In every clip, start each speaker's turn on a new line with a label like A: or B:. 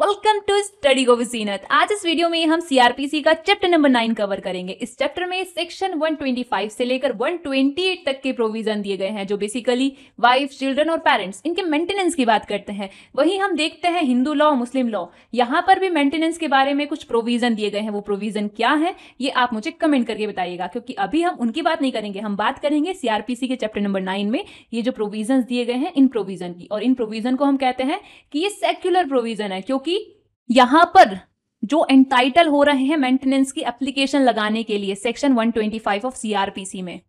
A: Welcome to study go विनत आज इस वीडियो में हम सीआरपीसी का चैप्टर नंबर नाइन कवर करेंगे इस चैप्टर में सेक्शन 125 से लेकर 128 तक के प्रोविजन दिए गए हैं जो बेसिकली वाइफ चिल्ड्रन और पेरेंट्स इनके मेंटेनेंस की बात करते हैं वहीं हम देखते हैं हिंदू लॉ मुस्लिम लॉ यहाँ पर भी मेंटेनेंस के बारे में कुछ प्रोविजन दिए गए हैं वो प्रोविजन क्या है ये आप मुझे कमेंट करके बताइएगा क्योंकि अभी हम उनकी बात नहीं करेंगे हम बात करेंगे सीआरपीसी के चैप्टर नंबर नाइन में ये जो प्रोविजन दिए गए हैं इन प्रोविजन की और इन प्रोविजन को हम कहते हैं कि ये सेक्युलर प्रोविजन है क्योंकि क्योंकि यहां पर जो एंटाइटल हो रहे हैं मेंटेनेंस की एप्लीकेशन लगाने के लिए सेक्शन 125 ऑफ सीआरपीसी में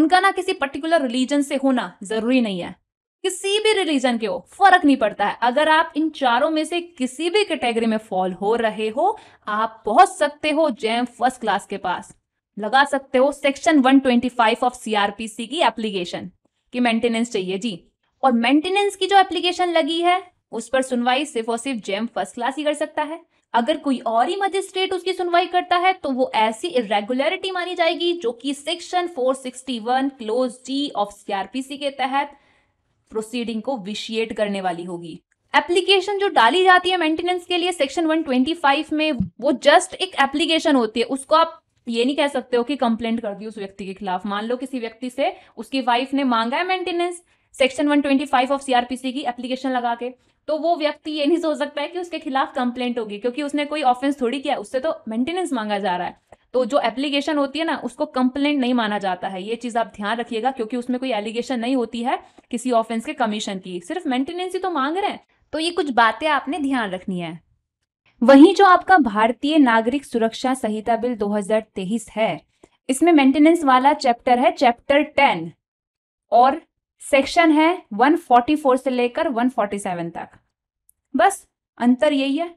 A: उनका ना किसी पर्टिकुलर रिलीजन से होना जरूरी नहीं है किसी भी रिलीजन के हो फर्क नहीं पड़ता है अगर आप इन चारों में से किसी भी कैटेगरी में फॉल हो रहे हो आप पहुंच सकते हो जैम फर्स्ट क्लास के पास लगा सकते हो सेक्शन 125 ऑफ सीआरपीसी की एप्लीकेशन की मेंटेनेंस चाहिए जी और मेंटेनेंस की जो एप्लीकेशन लगी है उस पर सुनवाई सिर्फ और सिर्फ जेम फर्स्ट क्लास ही कर सकता है अगर कोई और ही मजिस्ट्रेट उसकी सुनवाई करता है तो वो ऐसी इरेगुलरिटी मानी जाएगी जो कि section 461 clause G of CrPC के तहत प्रोसीडिंग को विशिएट करने वाली होगी एप्लीकेशन जो डाली जाती है मेंटेनेंस के लिए सेक्शन 125 में वो जस्ट एक एप्लीकेशन होती है उसको आप ये नहीं कह सकते हो कि कंप्लेंट कर दी उस व्यक्ति के खिलाफ मान लो किसी व्यक्ति से उसकी वाइफ ने मांगा है मेंटेनेंस सेक्शन 125 ऑफ सीआरपीसी की एप्लीकेशन लगा के तो वो व्यक्ति ये नहीं सोच सकता है कि उसके खिलाफ कंप्लेंट होगी क्योंकि उसने कोई ऑफेंस थोड़ी किया उससे तो मेंटेनेंस मांगा जा रहा है तो जो एप्लीकेशन होती है ना उसको कंप्लेंट नहीं माना जाता है ये चीज़ आप ध्यान रखिएगा क्योंकि उसमें कोई एलिगेशन नहीं होती है किसी ऑफेंस के कमीशन की सिर्फ मेंटेनेंस ही तो मांग रहे हैं तो ये कुछ बातें आपने ध्यान रखनी है वहीं जो आपका भारतीय नागरिक सुरक्षा संहिता बिल 2023 है इसमें मेंटेनेंस वाला चैप्टर है चैप्टर टेन और सेक्शन है 144 से लेकर 147 तक बस अंतर यही है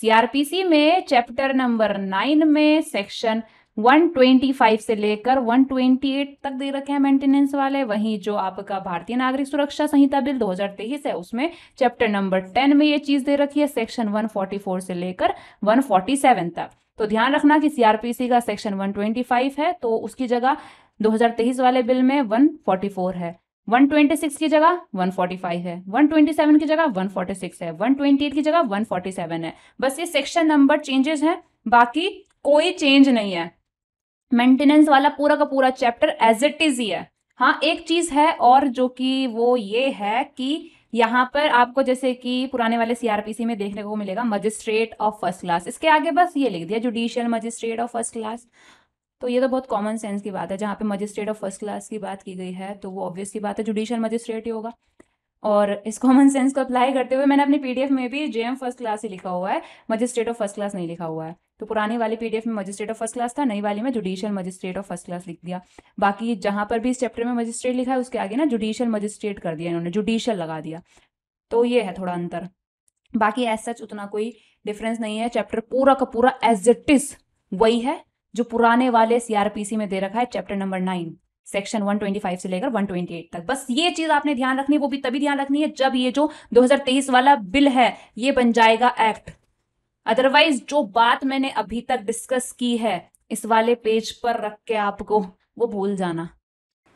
A: सीआरपीसी में चैप्टर नंबर नाइन में सेक्शन 125 से लेकर 128 तक दे रखे हैं मेंटेनेंस वाले वहीं जो आपका भारतीय नागरिक सुरक्षा संहिता बिल 2023 है उसमें चैप्टर नंबर 10 में ये चीज दे रखी है सेक्शन 144 से लेकर 147 तक तो ध्यान रखना कि सीआरपीसी का सेक्शन 125 है तो उसकी जगह 2023 वाले बिल में 144 है 126 की जगह 145 है 127 की जगह 146 है 128 की जगह 147 है बस ये सेक्शन नंबर चेंजेस हैं बाकी कोई चेंज नहीं है मेंटेनेंस वाला पूरा का पूरा चैप्टर एज इट इज ही है हाँ एक चीज है और जो कि वो ये है कि यहाँ पर आपको जैसे कि पुराने वाले सीआरपीसी में देखने को मिलेगा मजिस्ट्रेट ऑफ फर्स्ट क्लास इसके आगे बस ये लिख दिया judicial magistrate of first class तो ये तो बहुत कॉमन सेंस की बात है जहाँ पे मजिस्ट्रेट ऑफ फर्स्ट क्लास की बात की गई है तो वो ऑब्वियस की बात है जुडिशियल मजिस्ट्रेट ही होगा और इस कॉमन सेंस को अप्लाई करते हुए मैंने अपनी पीडीएफ में भी एम फर्स्ट क्लास ही लिखा हुआ है मजिस्ट्रेट ऑफ फर्स्ट क्लास नहीं लिखा हुआ है तो पुरानी वाली पीडीएफ में मजिस्ट्रेट ऑफ फर्स्ट क्लास था नई वाली में judicial magistrate of first class लिख दिया बाकी जहां पर भी इस चैप्टर में मजिस्ट्रेट लिखा है उसके आगे ना जुडिशियल मजिस्ट्रेट कर दिया इन्होंने जुडिशियल लगा दिया तो ये है थोड़ा अंतर बाकी एज सच उतना कोई डिफरेंस नहीं है चैप्टर पूरा का पूरा एज इट इज वही है जो पुराने वाले सीआरपीसी में दे रखा है चैप्टर नंबर नाइन सेक्शन 125 से लेकर 128 तक बस ये चीज आपने ध्यान रखनी है वो भी तभी ध्यान रखनी है जब ये जो 2023 वाला बिल है ये बन जाएगा एक्ट अदरवाइज जो बात मैंने अभी तक डिस्कस की है इस वाले पेज पर रख के आपको वो भूल जाना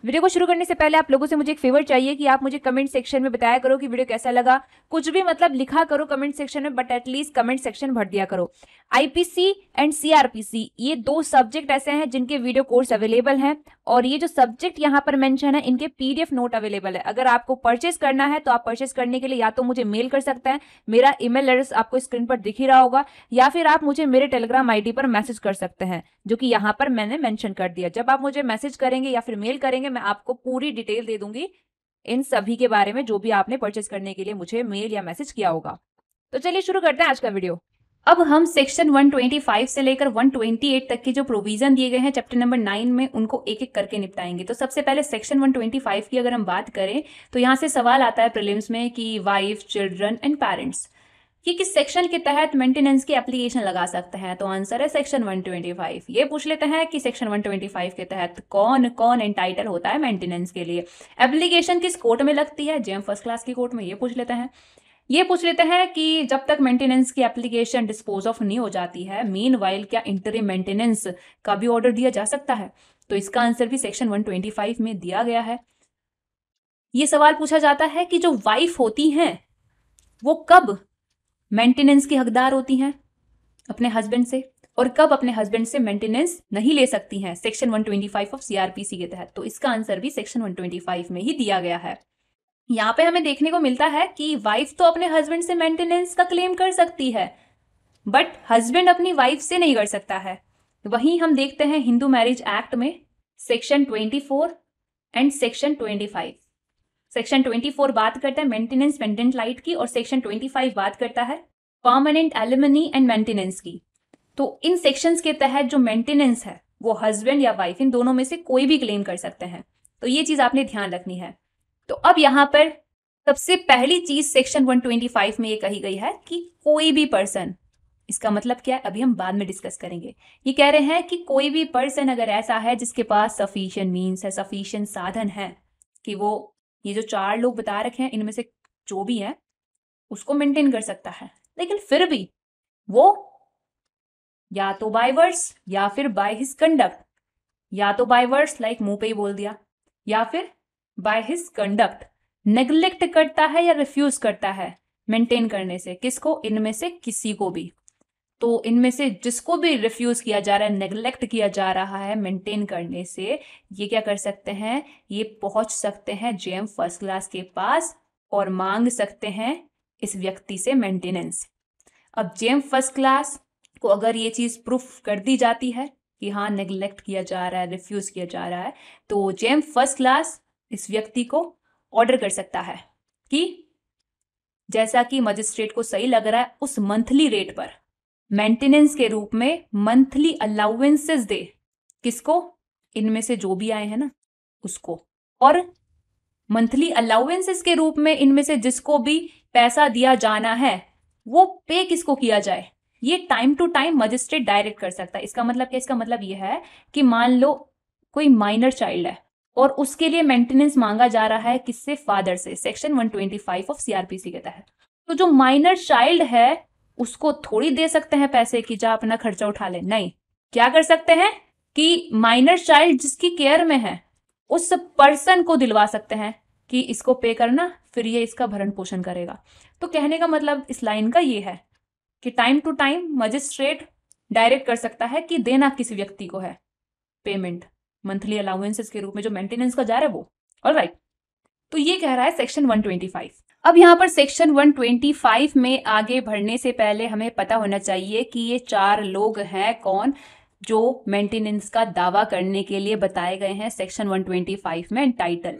A: वीडियो को शुरू करने से पहले आप लोगों से मुझे एक फेवर चाहिए कि आप मुझे कमेंट सेक्शन में बताया करो कि वीडियो कैसा लगा कुछ भी मतलब लिखा करो कमेंट सेक्शन में बट एटलीस्ट कमेंट सेक्शन भर दिया करो आईपीसी एंड सीआरपीसी ये दो सब्जेक्ट ऐसे हैं जिनके वीडियो कोर्स अवेलेबल हैं और ये जो सब्जेक्ट यहाँ पर मैंशन है इनके पीडीएफ नोट अवेलेबल है अगर आपको परचेस करना है तो आप परचेस करने के लिए या तो मुझे मेल कर सकते हैं मेरा ईमेल एड्रेस आपको स्क्रीन पर दिख ही रहा होगा या फिर आप मुझे मेरे टेलीग्राम आई पर मैसेज कर सकते हैं जो कि यहाँ पर मैंने मैंशन कर दिया जब आप मुझे मैसेज करेंगे या फिर मेल करेंगे करेंगे मैं आपको पूरी डिटेल दे दूंगी इन सभी के बारे में जो भी आपने परचेस करने के लिए मुझे मेल या मैसेज किया होगा तो चलिए शुरू करते हैं आज का वीडियो अब हम सेक्शन 125 से लेकर 128 तक के जो प्रोविजन दिए गए हैं चैप्टर नंबर नाइन में उनको एक एक करके निपटाएंगे तो सबसे पहले सेक्शन 125 की अगर हम बात करें तो यहाँ से सवाल आता है प्रिलिम्स में कि वाइफ चिल्ड्रन एंड पेरेंट्स कि किस सेक्शन के तहत मेंटेनेंस की एप्लीकेशन लगा सकते हैं तो आंसर है सेक्शन 125 ये पूछ लेते हैं कि सेक्शन 125 के तहत कौन कौन एंटाइटल होता है मेंटेनेंस के लिए एप्लीकेशन किस कोर्ट में लगती है जेएम फर्स्ट क्लास की कोर्ट में ये पूछ लेते हैं ये पूछ लेते हैं कि जब तक मेंटेनेंस की एप्लीकेशन डिस्पोज ऑफ नहीं हो जाती है मेन वाइल क्या इंटरी मेंटेनेंस का भी ऑर्डर दिया जा सकता है तो इसका आंसर भी सेक्शन वन में दिया गया है ये सवाल पूछा जाता है कि जो वाइफ होती हैं वो कब मेंटेनेंस की हकदार होती हैं अपने हस्बैंड से और कब अपने हस्बैंड से मेंटेनेंस नहीं ले सकती हैं सेक्शन 125 ऑफ सीआरपीसी के तहत तो इसका आंसर भी सेक्शन 125 में ही दिया गया है यहाँ पे हमें देखने को मिलता है कि वाइफ तो अपने हस्बैंड से मेंटेनेंस का क्लेम कर सकती है बट हस्बैंड अपनी वाइफ से नहीं कर सकता है वही हम देखते हैं हिंदू मैरिज एक्ट में section twenty and section twenty section 24 बात करता है मेंटेनेंस पेंडेंट लाइट की और सेक्शन 25 बात करता है परमानेंट एलिमनी एंड मेंटेनेंस की तो इन सेक्शंस के तहत जो मेंटेनेंस है वो हस्बैंड या वाइफ इन दोनों में से कोई भी क्लेम कर सकते हैं तो ये चीज आपने ध्यान रखनी है तो अब यहाँ पर सबसे पहली चीज सेक्शन 125 में ये कही गई है कि कोई भी पर्सन इसका मतलब क्या है अभी हम बाद में डिस्कस करेंगे ये कह रहे हैं कि कोई भी पर्सन अगर ऐसा है जिसके पास सफिशियंट मीन्स है सफिशियंट साधन है कि वो ये जो चार लोग बता रखे हैं इनमें से जो भी है उसको मेंटेन कर सकता है लेकिन फिर भी वो या तो बाय वर्ड्स या फिर बाय हिज कंडक्ट या तो बाय वर्ड्स लाइक मुंह पे ही बोल दिया या फिर बाय हिज कंडक्ट नेग्लेक्ट करता है या रिफ्यूज करता है मेंटेन करने से किसको इनमें से किसी को भी तो इनमें से जिसको भी रिफ्यूज़ किया जा रहा है नेग्लेक्ट किया जा रहा है मेंटेन करने से ये क्या कर सकते हैं ये पहुंच सकते हैं जेएम फर्स्ट क्लास के पास और मांग सकते हैं इस व्यक्ति से मेंटेनेंस अब जेएम फर्स्ट क्लास को अगर ये चीज़ प्रूफ कर दी जाती है कि हाँ नेग्लेक्ट किया जा रहा है रिफ्यूज़ किया जा रहा है तो जेम फर्स्ट क्लास इस व्यक्ति को ऑर्डर कर सकता है कि जैसा कि मजिस्ट्रेट को सही लग रहा है उस मंथली रेट पर मेंटेनेंस के रूप में मंथली अलाउेंसेस दे किसको इनमें से जो भी आए हैं ना उसको और मंथली अलाउेंसेस के रूप में इनमें से जिसको भी पैसा दिया जाना है वो पे किसको किया जाए ये time to time magistrate direct कर सकता है इसका मतलब क्या इसका मतलब ये है कि मान लो कोई माइनर चाइल्ड है और उसके लिए मेंटेनेंस मांगा जा रहा है किससे फादर से सेक्शन 125 ऑफ सीआरपीसी के तहत तो जो माइनर चाइल्ड है उसको थोड़ी दे सकते हैं पैसे कि जा अपना खर्चा उठा ले नहीं क्या कर सकते हैं कि माइनर चाइल्ड जिसकी केयर में है उस पर्सन को दिलवा सकते हैं कि इसको पे करना फिर ये इसका भरण पोषण करेगा तो कहने का मतलब इस लाइन का ये है कि time to time magistrate direct कर सकता है कि देना किस व्यक्ति को है पेमेंट मंथली अलाउंसेस के रूप में जो मेंटेनेंस का जा रहा है वो ऑल राइट right. तो ये कह रहा है सेक्शन 125 अब यहाँ पर सेक्शन 125 में आगे बढ़ने से पहले हमें पता होना चाहिए कि ये चार लोग हैं कौन जो मेंटेनेंस का दावा करने के लिए बताए गए हैं सेक्शन 125 में टाइटल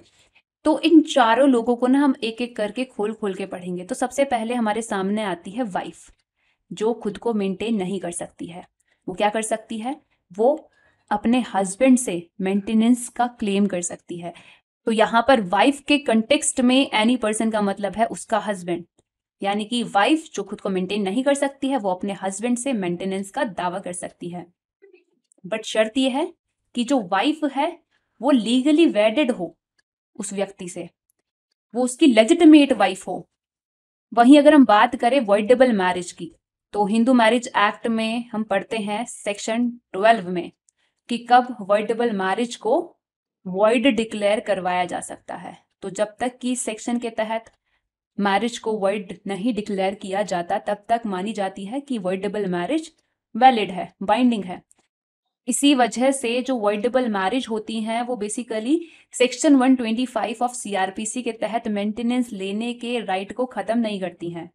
A: तो इन चारों लोगों को ना हम एक एक करके खोल खोल के पढ़ेंगे तो सबसे पहले हमारे सामने आती है वाइफ जो खुद को मेंटेन नहीं कर सकती है वो क्या कर सकती है वो अपने हस्बैंड से मेंटेनेंस का क्लेम कर सकती है तो यहाँ पर वाइफ के कंटेक्सट में एनी पर्सन का मतलब है उसका हस्बैंड यानी कि वाइफ जो खुद को मेंटेन नहीं कर सकती है वो अपने हस्बैंड से मेंटेनेंस का दावा कर सकती है बट शर्त यह है कि जो वाइफ है वो लीगली वेडेड हो उस व्यक्ति से वो उसकी लेजिटमेट वाइफ हो वहीं अगर हम बात करें वर्डेबल मैरिज की तो हिंदू मैरिज एक्ट में हम पढ़ते हैं सेक्शन ट्वेल्व में कि कब वर्डेबल मैरिज को वॉइड डिक्लेयर करवाया जा सकता है तो जब तक कि सेक्शन के तहत मैरिज को वॉइड नहीं डिक्लेयर किया जाता तब तक मानी जाती है कि वॉइडेबल मैरिज वैलिड है बाइंडिंग है इसी वजह से जो वॉइडेबल मैरिज होती हैं वो बेसिकली सेक्शन 125 ऑफ सीआरपीसी के तहत मेंटेनेंस लेने के राइट को ख़त्म नहीं करती हैं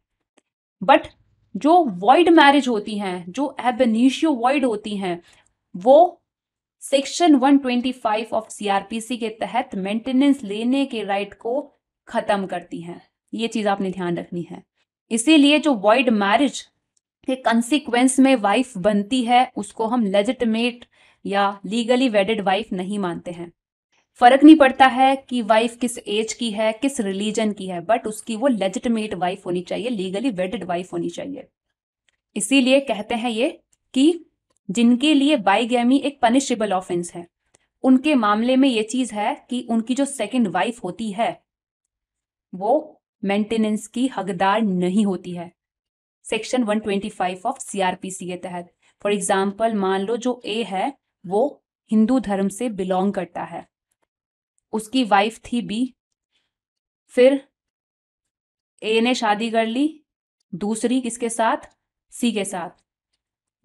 A: बट जो वॉइड मैरिज होती हैं जो एबनिशियो वॉइड होती हैं वो सेक्शन 125 ऑफ सीआरपीसी के तहत मेंटेनेंस लेने के राइट को खत्म करती हैं ये चीज आपने ध्यान रखनी है इसीलिए जो वॉइड मैरिज के कंसिक्वेंस में वाइफ बनती है उसको हम लेजिटमेट या लीगली वेडेड वाइफ नहीं मानते हैं फर्क नहीं पड़ता है कि वाइफ किस एज की है किस रिलीजन की है बट उसकी वो लेजिटमेट वाइफ होनी चाहिए लीगली वेडेड वाइफ होनी चाहिए इसीलिए कहते हैं ये कि जिनके लिए बाईगैमी एक पनिशेबल ऑफेंस है उनके मामले में ये चीज है कि उनकी जो सेकेंड वाइफ होती है वो मेंटेनेंस की हकदार नहीं होती है सेक्शन 125 ऑफ सीआरपीसी के तहत फॉर एग्जाम्पल मान लो जो ए है वो हिंदू धर्म से बिलोंग करता है उसकी वाइफ थी बी फिर ए ने शादी कर ली दूसरी किसके साथ सी के साथ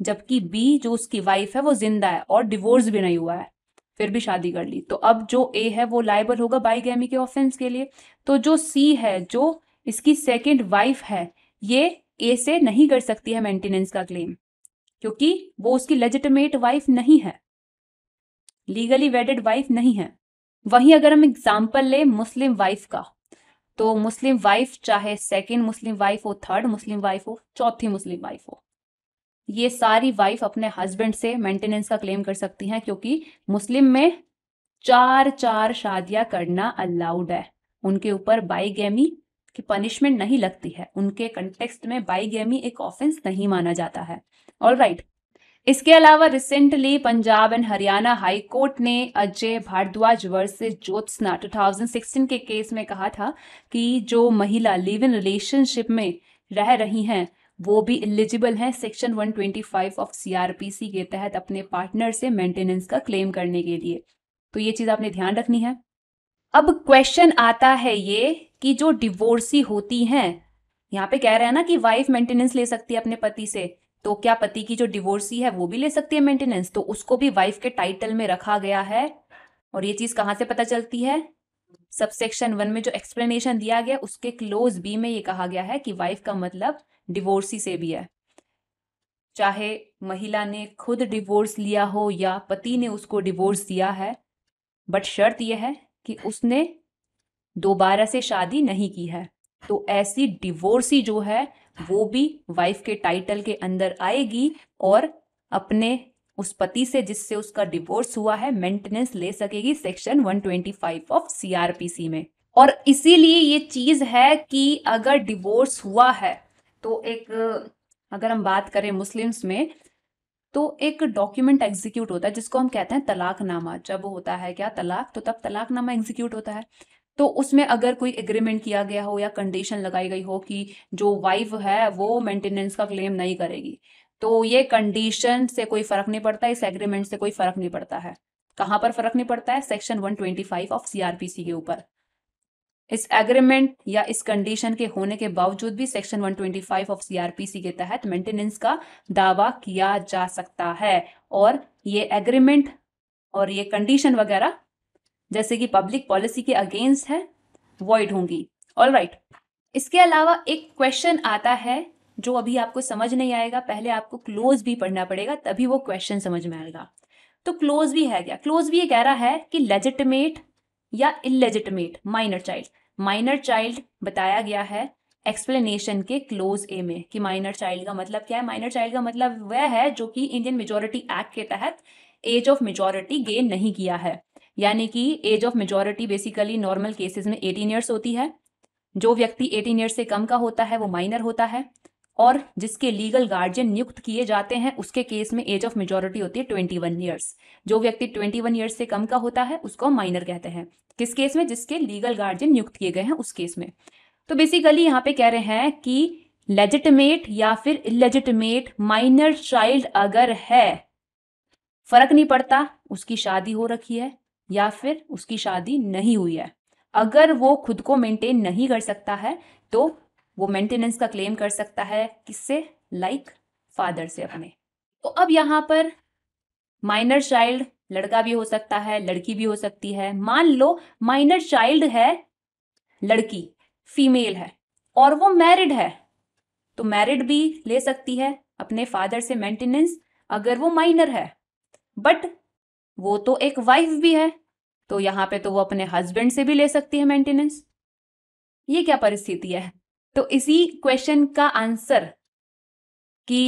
A: जबकि बी जो उसकी वाइफ है वो जिंदा है और डिवोर्स भी नहीं हुआ है फिर भी शादी कर ली तो अब जो ए है वो लाइबल होगा बाईगैमी के ऑफेंस के लिए तो जो सी है जो इसकी सेकेंड वाइफ है ये ए से नहीं कर सकती है मेंटेनेंस का क्लेम क्योंकि वो उसकी लेजिटमेट वाइफ नहीं है लीगली वेडेड वाइफ नहीं है वहीं अगर हम एग्जाम्पल ले मुस्लिम वाइफ का तो मुस्लिम वाइफ चाहे सेकेंड मुस्लिम वाइफ हो थर्ड मुस्लिम वाइफ हो चौथी मुस्लिम वाइफ हो ये सारी वाइफ अपने हस्बैंड से मेंटेनेंस का क्लेम कर सकती हैं क्योंकि मुस्लिम में चार चार शादियां करना अलाउड है उनके ऊपर बाईगेमी की पनिशमेंट नहीं लगती है उनके कंटेक्स्ट में बाईगेमी एक ऑफेंस नहीं माना जाता है ऑल राइट right. इसके अलावा recently Punjab and Haryana high court ने अजय भारद्वाज वर्सेस ज्योत्सना 2016 के केस में कहा था कि जो महिला लिव इन रिलेशनशिप में रह रही हैं वो भी एलिजिबल हैं सेक्शन 125 ऑफ सीआरपीसी के तहत अपने पार्टनर से मेंटेनेंस का क्लेम करने के लिए तो ये चीज़ आपने ध्यान रखनी है अब क्वेश्चन आता है ये कि जो डिवोर्सी होती हैं यहाँ पे कह रहे हैं ना कि वाइफ मेंटेनेंस ले सकती है अपने पति से तो क्या पति की जो डिवोर्सी है वो भी ले सकती है मेंटेनेंस तो उसको भी वाइफ के टाइटल में रखा गया है और ये चीज कहाँ से पता चलती है सबसेक्शन वन में जो एक्सप्लेनेशन दिया गया उसके क्लोज बी में ये कहा गया है कि वाइफ का मतलब डिवोर्सी से भी है चाहे महिला ने खुद डिवोर्स लिया हो या पति ने उसको डिवोर्स दिया है बट शर्त यह है कि उसने दोबारा से शादी नहीं की है तो ऐसी डिवोर्सी जो है वो भी वाइफ के टाइटल के अंदर आएगी और अपने उस पति से जिससे उसका डिवोर्स हुआ है मेंटेनेंस ले सकेगी सेक्शन 125 ऑफ सीआरपीसी में और इसीलिए ये चीज है कि अगर डिवोर्स हुआ है तो एक अगर हम बात करें मुस्लिम्स में तो एक डॉक्यूमेंट एग्जीक्यूट होता है जिसको हम कहते हैं तलाकनामा जब होता है क्या तलाक तो तब तलाकनामा एग्जीक्यूट होता है तो उसमें अगर कोई एग्रीमेंट किया गया हो या कंडीशन लगाई गई हो कि जो वाइफ है वो मेंटेनेंस का क्लेम नहीं करेगी तो ये कंडीशन से कोई फर्क नहीं पड़ता इस एग्रीमेंट से कोई फर्क नहीं पड़ता है कहाँ पर फर्क नहीं पड़ता है सेक्शन 125 ऑफ सीआरपीसी के ऊपर इस एग्रीमेंट या इस कंडीशन के होने के बावजूद भी सेक्शन 125 ऑफ सीआरपीसी के तहत मेंटेनेंस का दावा किया जा सकता है और ये एग्रीमेंट और ये कंडीशन वगैरह जैसे कि पब्लिक पॉलिसी के अगेंस्ट है वॉइड होंगी ऑल राइट right. इसके अलावा एक क्वेश्चन आता है जो अभी आपको समझ नहीं आएगा पहले आपको क्लोज भी पढ़ना पड़ेगा तभी वो क्वेश्चन समझ में आएगा तो क्लोज भी है क्या क्लोज भी ये कह रहा है कि लेजिटिमेट या illegitimate minor child minor child बताया गया है एक्सप्लेनेशन के क्लोज ए में कि माइनर चाइल्ड का मतलब क्या है माइनर चाइल्ड का मतलब वह है जो कि इंडियन मेजोरिटी एक्ट के तहत एज ऑफ मेजोरिटी गेन नहीं किया है यानी कि age of majority basically normal cases में 18 इयर्स होती है जो व्यक्ति 18 इयर्स से कम का होता है वो माइनर होता है और जिसके लीगल गार्जियन नियुक्त किए जाते हैं उसके केस में एज ऑफ मेजोरिटी होती है ट्वेंटी वन ईयर्स जो व्यक्ति ट्वेंटी वन ईयर्स से कम का होता है उसको माइनर कहते हैं किस केस में जिसके लीगल गार्जियन नियुक्त किए गए हैं उस केस में तो बेसिकली यहाँ पे कह रहे हैं कि लेजिटमेट या फिर इलेजिटमेट माइनर चाइल्ड अगर है फर्क नहीं पड़ता उसकी शादी हो रखी है या फिर उसकी शादी नहीं हुई है अगर वो खुद को मेंटेन नहीं कर सकता है तो वो मेंटेनेंस का क्लेम कर सकता है किससे लाइक like फादर से अपने तो अब यहां पर माइनर चाइल्ड लड़का भी हो सकता है लड़की भी हो सकती है मान लो माइनर चाइल्ड है लड़की फीमेल है और वो मैरिड है तो मैरिड भी ले सकती है अपने फादर से मेंटेनेंस अगर वो माइनर है बट वो तो एक वाइफ भी है तो यहां पे तो वो अपने हस्बैंड से भी ले सकती है मेंटेनेंस ये क्या परिस्थिति है तो इसी क्वेश्चन का आंसर कि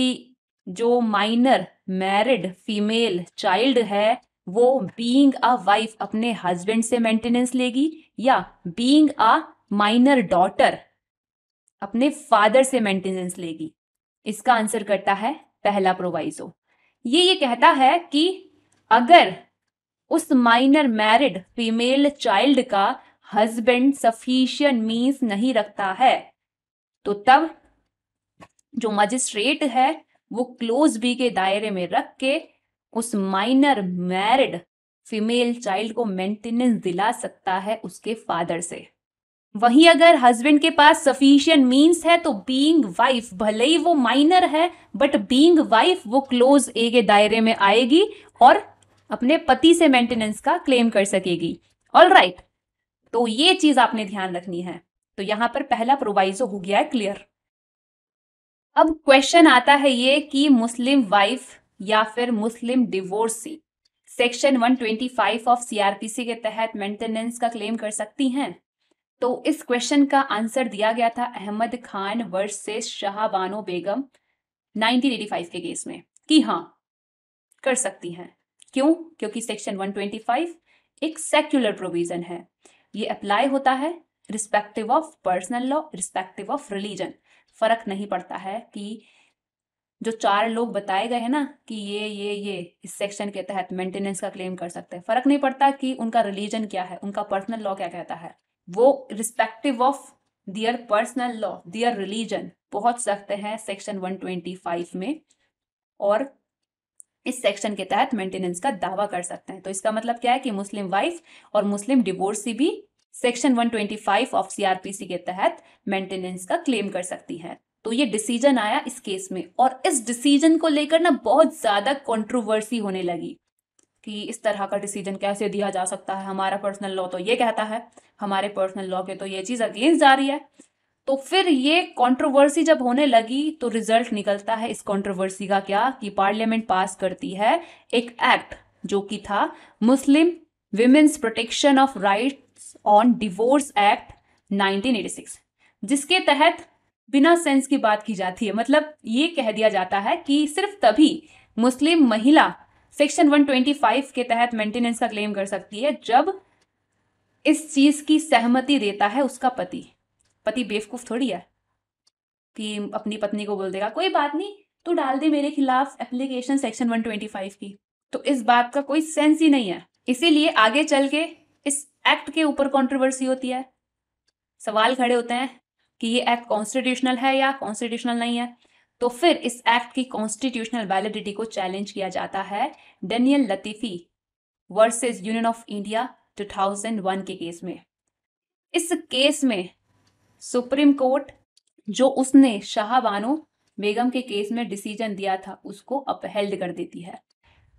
A: जो माइनर मैरिड फीमेल चाइल्ड है वो बीइंग अ वाइफ अपने हस्बैंड से मेंटेनेंस लेगी या बीइंग अ माइनर डॉटर अपने फादर से मेंटेनेंस लेगी इसका आंसर करता है पहला प्रोवाइजो ये ये कहता है कि अगर उस माइनर मैरिड फीमेल चाइल्ड का हस्बैंड सफिशियंट मीन्स नहीं रखता है तो तब जो मजिस्ट्रेट है वो क्लोज बी के दायरे में रख के उस माइनर मैरिड फीमेल चाइल्ड को मेंटेनेंस दिला सकता है उसके फादर से वहीं अगर हस्बैंड के पास सफिशियंट मींस है तो बीइंग वाइफ भले ही वो माइनर है बट बीइंग वाइफ वो क्लोज ए के दायरे में आएगी और अपने पति से मेंटेनेंस का क्लेम कर सकेगी ऑल राइट right, तो ये चीज आपने ध्यान रखनी है तो यहां पर पहला प्रोवाइजो हो गया है क्लियर अब क्वेश्चन आता है ये कि मुस्लिम वाइफ या फिर Muslim divorcee section 125 of CrPC के तहत मेंटेनेंस का क्लेम कर सकती हैं तो इस क्वेश्चन का आंसर दिया गया था अहमद खान वर्सेस शाहबानो बेगम 1985 के केस में कि हाँ कर सकती हैं क्यों क्योंकि सेक्शन 125 एक सेक्युलर प्रोविजन है ये अप्लाई होता है respective of personal law respective of religion फर्क नहीं पड़ता है कि जो चार लोग बताए गए हैं ना कि ये ये ये इस सेक्शन के तहत मेंटेनेंस का क्लेम कर सकते हैं फर्क नहीं पड़ता कि उनका रिलीजन क्या है उनका पर्सनल लॉ क्या कहता है वो respective of their personal law their religion पहुंच सकते हैं सेक्शन 125 में और इस सेक्शन के तहत मेंटेनेंस का दावा कर सकते हैं तो इसका मतलब क्या है कि मुस्लिम वाइफ और मुस्लिम डिवोर्सी भी सेक्शन 125 ऑफ सीआरपीसी के तहत मेंटेनेंस का क्लेम कर सकती है तो ये डिसीजन आया इस केस में और इस डिसीजन को लेकर ना बहुत ज़्यादा कंट्रोवर्सी होने लगी कि इस तरह का डिसीजन कैसे दिया जा सकता है हमारा पर्सनल लॉ तो ये कहता है हमारे पर्सनल लॉ के तो ये चीज़ अगेंस्ट जा रही है तो फिर ये कंट्रोवर्सी जब होने लगी तो रिजल्ट निकलता है इस कंट्रोवर्सी का क्या कि पार्लियामेंट पास करती है एक एक्ट जो कि था Muslim women's protection of right on divorce act 1986 जिसके तहत बिना सेंस की बात की जाती है मतलब ये कह दिया जाता है कि सिर्फ तभी मुस्लिम महिला सेक्शन 125 के तहत मेंटेनेंस का क्लेम कर सकती है जब इस चीज की सहमति देता है उसका पति पति बेवकूफ थोड़ी है कि अपनी पत्नी को बोल देगा कोई बात नहीं तू डाल दे मेरे खिलाफ एप्लीकेशन सेक्शन 125 की तो इस बात का कोई सेंस ही नहीं है इसीलिए आगे चल के इस एक्ट के ऊपर कंट्रोवर्सी होती है सवाल खड़े होते हैं कि ये एक्ट कॉन्स्टिट्यूशनल है या कॉन्स्टिट्यूशनल नहीं है तो फिर इस एक्ट की कॉन्स्टिट्यूशनल वैलिडिटी को चैलेंज किया जाता है Daniel Latifi versus union of India 2001 के केस में इस केस में सुप्रीम कोर्ट जो उसने शाहबानो बेगम के केस में डिसीजन दिया था उसको अपहेल्ड कर देती है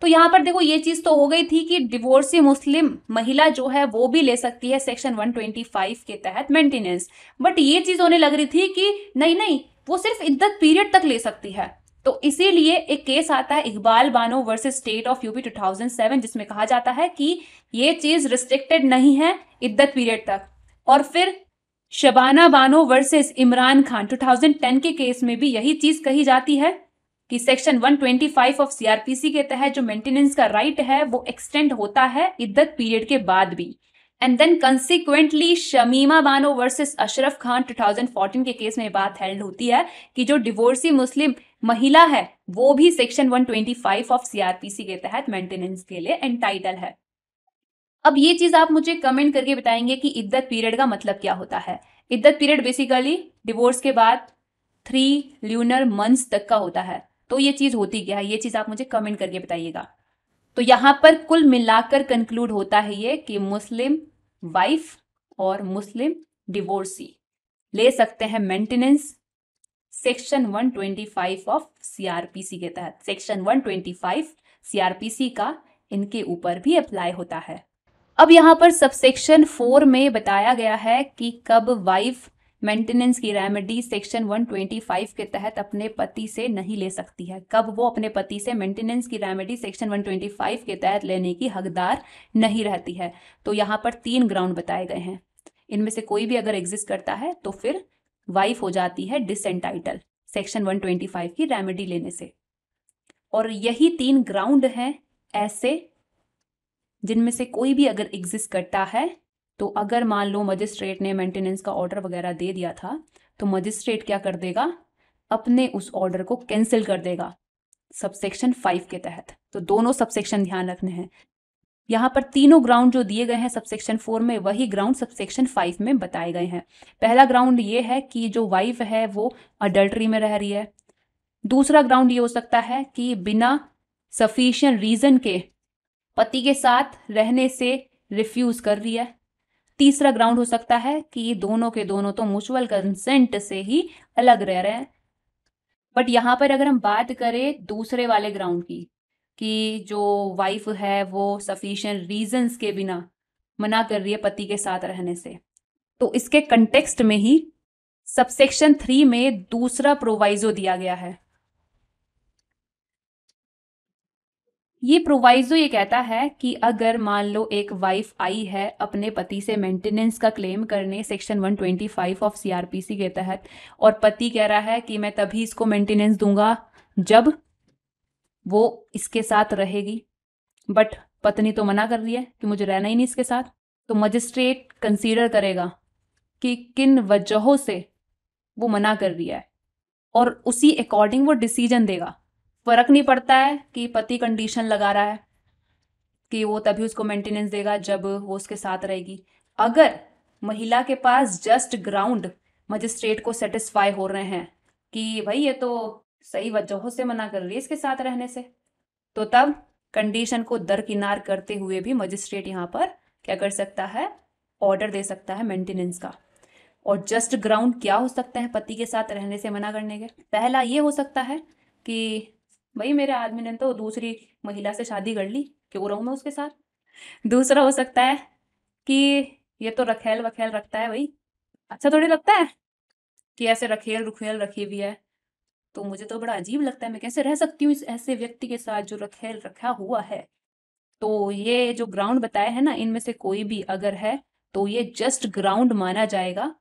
A: तो यहाँ पर देखो ये चीज़ तो हो गई थी कि डिवोर्सी मुस्लिम महिला जो है वो भी ले सकती है सेक्शन 125 के तहत मेंटेनेंस बट ये चीज़ होने लग रही थी कि नहीं नहीं वो सिर्फ इद्दत पीरियड तक ले सकती है तो इसीलिए एक केस आता है Iqbal Bano versus state of UP 2007 जिसमें कहा जाता है कि ये चीज़ रिस्ट्रिक्टेड नहीं है इद्दत पीरियड तक और फिर शबाना बानो वर्सेज इमरान खान टू के केस में भी यही चीज़ कही जाती है कि सेक्शन 125 ऑफ सीआरपीसी के तहत जो मेंटेनेंस का राइट है वो एक्सटेंड होता है इद्दत पीरियड के बाद भी and then consequently Shamima Bano versus Ashraf Khan 2014 के केस में बात हेल्ड होती है कि जो डिवोर्सी मुस्लिम महिला है वो भी सेक्शन 125 ऑफ सीआरपीसी के तहत मेंटेनेंस के लिए एंटाइटल है अब ये चीज आप मुझे कमेंट करके बताएंगे कि इद्दत पीरियड का मतलब क्या होता है इद्दत पीरियड बेसिकली डिवोर्स के बाद थ्री ल्यूनर मंथ्स तक का होता है तो ये चीज़ होती क्या है ये चीज़ आप मुझे कमेंट करके बताइएगा तो यहां पर कुल मिलाकर कंक्लूड होता है ये कि मुस्लिम वाइफ और मुस्लिम डिवोर्सी ले सकते हैं मेंटेनेंस सेक्शन 125 ऑफ सीआरपीसी के तहत सेक्शन 125 सीआरपीसी का इनके ऊपर भी अप्लाई होता है अब यहां पर सबसेक्शन फोर में बताया गया है कि कब वाइफ मेंटेनेंस की रेमेडी सेक्शन 125 के तहत अपने पति से नहीं ले सकती है कब वो अपने पति से मेंटेनेंस की रेमेडी सेक्शन 125 के तहत लेने की हकदार नहीं रहती है तो यहाँ पर तीन ग्राउंड बताए गए हैं इनमें से कोई भी अगर एग्जिस्ट करता है तो फिर वाइफ हो जाती है डिसएंटाइटल सेक्शन वन की रेमेडी लेने से और यही तीन ग्राउंड हैं ऐसे जिनमें से कोई भी अगर एग्जिस्ट करता है तो अगर मान लो मजिस्ट्रेट ने मेंटेनेंस का ऑर्डर वगैरह दे दिया था तो मजिस्ट्रेट क्या कर देगा अपने उस ऑर्डर को कैंसिल कर देगा सबसेक्शन फाइव के तहत तो दोनों सबसेक्शन ध्यान रखने हैं यहाँ पर तीनों ग्राउंड जो दिए गए हैं सबसेक्शन फोर में वही ग्राउंड सबसेक्शन फाइव में बताए गए हैं पहला ग्राउंड ये है कि जो वाइफ है वो अडल्ट्री में रह रही है दूसरा ग्राउंड ये हो सकता है कि बिना सफिशियंट रीजन के पति के साथ रहने से रिफ्यूज कर रही है तीसरा ग्राउंड हो सकता है कि दोनों के दोनों तो म्यूचुअल कंसेंट से ही अलग रह रहे हैं बट यहाँ पर अगर हम बात करें दूसरे वाले ग्राउंड की कि जो वाइफ है वो सफिशियंट रीजंस के बिना मना कर रही है पति के साथ रहने से तो इसके कंटेक्स्ट में ही सबसेक्शन थ्री में दूसरा प्रोवाइजो दिया गया है ये प्रोवाइजो ये कहता है कि अगर मान लो एक वाइफ आई है अपने पति से मेंटेनेंस का क्लेम करने सेक्शन 125 ऑफ सीआरपीसी के तहत और पति कह रहा है कि मैं तभी इसको मेंटेनेंस दूंगा जब वो इसके साथ रहेगी बट पत्नी तो मना कर रही है कि मुझे रहना ही नहीं इसके साथ तो मजिस्ट्रेट कंसीडर करेगा कि किन वजहों से वो मना कर रही है और उसी अकॉर्डिंग वो डिसीजन देगा फर्क नहीं पड़ता है कि पति कंडीशन लगा रहा है कि वो तभी उसको मेंटेनेंस देगा जब वो उसके साथ रहेगी अगर महिला के पास जस्ट ग्राउंड मजिस्ट्रेट को सेटिस्फाई हो रहे हैं कि भाई ये तो सही वजहों से मना कर रही है इसके साथ रहने से तो तब कंडीशन को दरकिनार करते हुए भी मजिस्ट्रेट यहाँ पर क्या कर सकता है ऑर्डर दे सकता है मेंटेनेंस का और जस्ट ग्राउंड क्या हो सकता है पति के साथ रहने से मना करने के पहला ये हो सकता है कि भाई मेरे आदमी ने तो दूसरी महिला से शादी कर ली क्यों रहूँ मैं उसके साथ दूसरा हो सकता है कि ये तो रखेल वखेल रखता है भाई अच्छा थोड़ी लगता है कि ऐसे रखेल रुखेल रखी हुई है तो मुझे तो बड़ा अजीब लगता है मैं कैसे रह सकती हूँ इस ऐसे व्यक्ति के साथ जो रखेल रखा हुआ है तो ये जो ग्राउंड बताया है ना इनमें से कोई भी अगर है तो ये जस्ट ग्राउंड माना जाएगा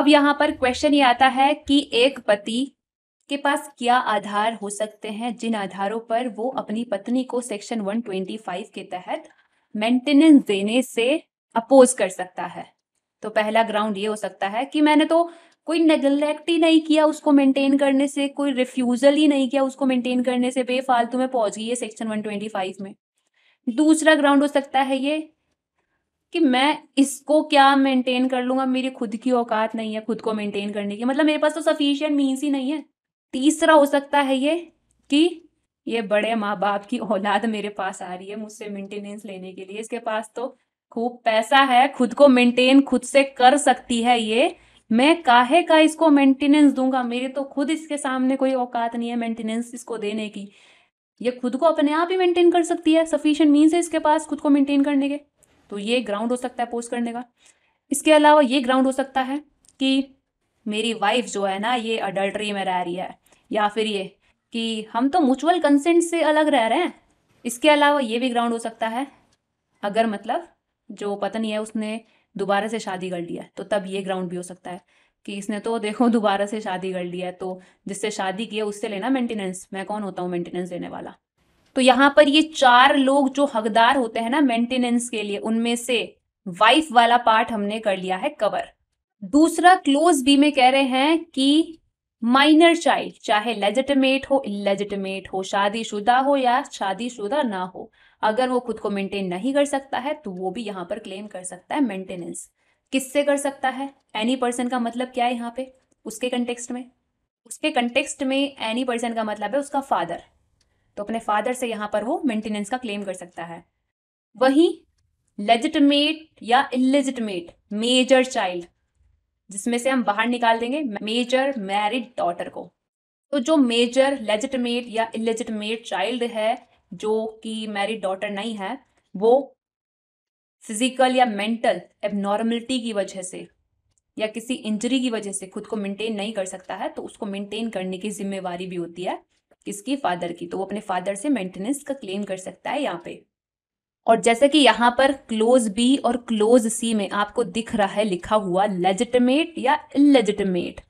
A: अब यहाँ पर क्वेश्चन ये आता है कि एक पति के पास क्या आधार हो सकते हैं जिन आधारों पर वो अपनी पत्नी को सेक्शन 125 के तहत मेंटेनेंस देने से अपोज कर सकता है तो पहला ग्राउंड ये हो सकता है कि मैंने तो कोई नेगलेक्ट ही नहीं किया उसको मेंटेन करने से कोई रिफ्यूजल ही नहीं किया उसको मेंटेन करने से बेफालतू में पहुंच गई है सेक्शन 125 में दूसरा ग्राउंड हो सकता है ये कि मैं इसको क्या मेंटेन कर लूंगा मेरी खुद की औकात नहीं है खुद को मेंटेन करने की मतलब मेरे पास तो सफिशियंट मीन्स ही नहीं है तीसरा हो सकता है ये कि ये बड़े माँ बाप की औलाद मेरे पास आ रही है मुझसे मेंटेनेंस लेने के लिए इसके पास तो खूब पैसा है खुद को मेंटेन खुद से कर सकती है ये मैं काहे का इसको मेंटेनेंस दूंगा मेरे तो खुद इसके सामने कोई औकात नहीं है मेंटेनेंस इसको देने की ये खुद को अपने आप ही मेंटेन कर सकती है सफिशियंट मीन्स है इसके पास खुद को मेंटेन करने के तो ये ग्राउंड हो सकता है पोस्ट करने का इसके अलावा ये ग्राउंड हो सकता है कि मेरी वाइफ जो है ना ये अडल्ट्री में रह रही है या फिर ये कि हम तो म्यूचुअल कंसेंट से अलग रह रहे हैं इसके अलावा ये भी ग्राउंड हो सकता है अगर मतलब जो पत्नी है उसने दोबारा से शादी कर लिया तो तब ये ग्राउंड भी हो सकता है कि इसने तो देखो दोबारा से शादी कर लिया है तो जिससे शादी की है उससे लेना मेंटेनेंस मैं कौन होता हूँ मेंटेनेंस देने वाला तो यहाँ पर ये चार लोग जो हकदार होते हैं ना मेंटेनेंस के लिए उनमें से वाइफ वाला पार्ट हमने कर लिया है कवर दूसरा क्लोज बी में कह रहे हैं कि माइनर चाइल्ड चाहे लेजिटिमेट हो इलेजिटिमेट हो शादीशुदा हो या शादीशुदा ना हो अगर वो खुद को मेंटेन नहीं कर सकता है तो वो भी यहाँ पर क्लेम कर सकता है मेंटेनेंस किससे कर सकता है एनी पर्सन का मतलब क्या है यहाँ पे उसके कंटेक्स्ट में उसके कंटेक्स्ट में एनी पर्सन का मतलब है उसका फादर तो अपने फादर से यहाँ पर वो मेंटेनेंस का क्लेम कर सकता है वहीं लेजिटमेट या इलेजिटमेट मेजर चाइल्ड जिसमें से हम बाहर निकाल देंगे मेजर मैरिड डॉटर को तो जो मेजर लेजिटमेट या इलेजिटमेट चाइल्ड है जो कि मैरिड डॉटर नहीं है वो फिजिकल या मेंटल एबनॉर्मलिटी की वजह से या किसी इंजरी की वजह से खुद को मेंटेन नहीं कर सकता है तो उसको मेंटेन करने की जिम्मेवारी भी होती है किसकी फादर की तो वो अपने फादर से मेंटेनेंस का क्लेम कर सकता है यहाँ पे और जैसे कि यहाँ पर क्लोज बी और क्लोज सी में आपको दिख रहा है लिखा हुआ लेजिटमेट या इलेजिटमेट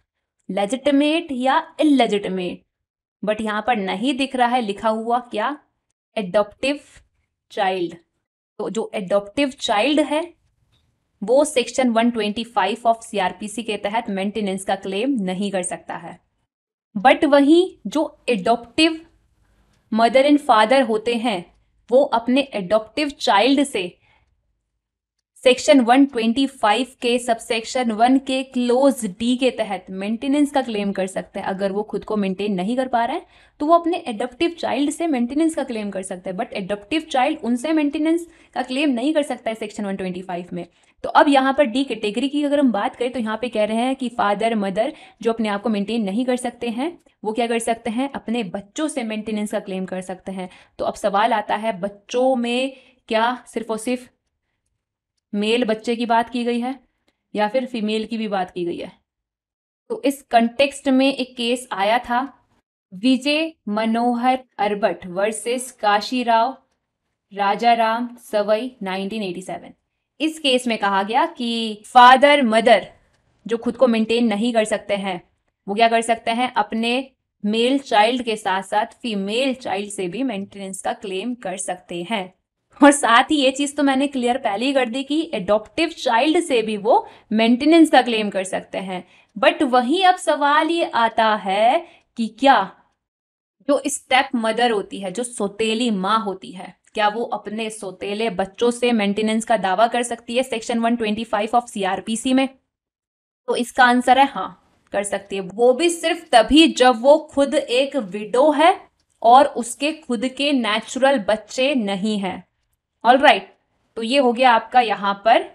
A: लेजिटमेट या इलेजिटमेट बट यहाँ पर नहीं दिख रहा है लिखा हुआ क्या एडोप्टिव चाइल्ड तो जो एडोप्टिव चाइल्ड है वो सेक्शन 125 ऑफ सीआरपीसी के तहत मेंटेनेंस का क्लेम नहीं कर सकता है बट वहीं जो एडोप्टिव मदर एंड फादर होते हैं वो अपने एडोप्टिव चाइल्ड से सेक्शन 125 के सबसेक्शन 1 के क्लोज डी के तहत मेंटेनेंस का क्लेम कर सकते हैं अगर वो खुद को मेंटेन नहीं कर पा रहा है तो वो अपने एडोप्टिव चाइल्ड से मेंटेनेंस का क्लेम कर सकते हैं बट एडोप्टिव चाइल्ड उनसे मेंटेनेंस का क्लेम नहीं कर सकता है सेक्शन 125 में तो अब यहाँ पर डी कैटेगरी की अगर हम बात करें तो यहाँ पे कह रहे हैं कि फादर मदर जो अपने आप को मेंटेन नहीं कर सकते हैं वो क्या कर सकते हैं अपने बच्चों से मेंटेनेंस का क्लेम कर सकते हैं तो अब सवाल आता है बच्चों में क्या सिर्फ और सिर्फ मेल बच्चे की बात की गई है या फिर फीमेल की भी बात की गई है तो इस कंटेक्स्ट में एक केस आया था विजय मनोहर अरबट वर्सेस काशीराव राजा राम सवई 1987 इस केस में कहा गया कि फादर मदर जो खुद को मेंटेन नहीं कर सकते हैं वो क्या कर सकते हैं अपने मेल चाइल्ड के साथ साथ फीमेल चाइल्ड से भी मेंटेनेंस का क्लेम कर सकते हैं और साथ ही ये चीज तो मैंने क्लियर पहले ही कर दी कि एडोप्टिव चाइल्ड से भी वो मेंटेनेंस का क्लेम कर सकते हैं बट वहीं अब सवाल ये आता है कि क्या जो स्टेप मदर होती है जो सोतेली माँ होती है क्या वो अपने सोतेले बच्चों से मेंटेनेंस का दावा कर सकती है सेक्शन 125 ऑफ सीआरपीसी में तो इसका आंसर है हाँ कर सकती है वो भी सिर्फ तभी जब वो खुद एक विडो है और उसके खुद के नेचुरल बच्चे नहीं है ऑल राइट तो ये हो गया आपका यहाँ पर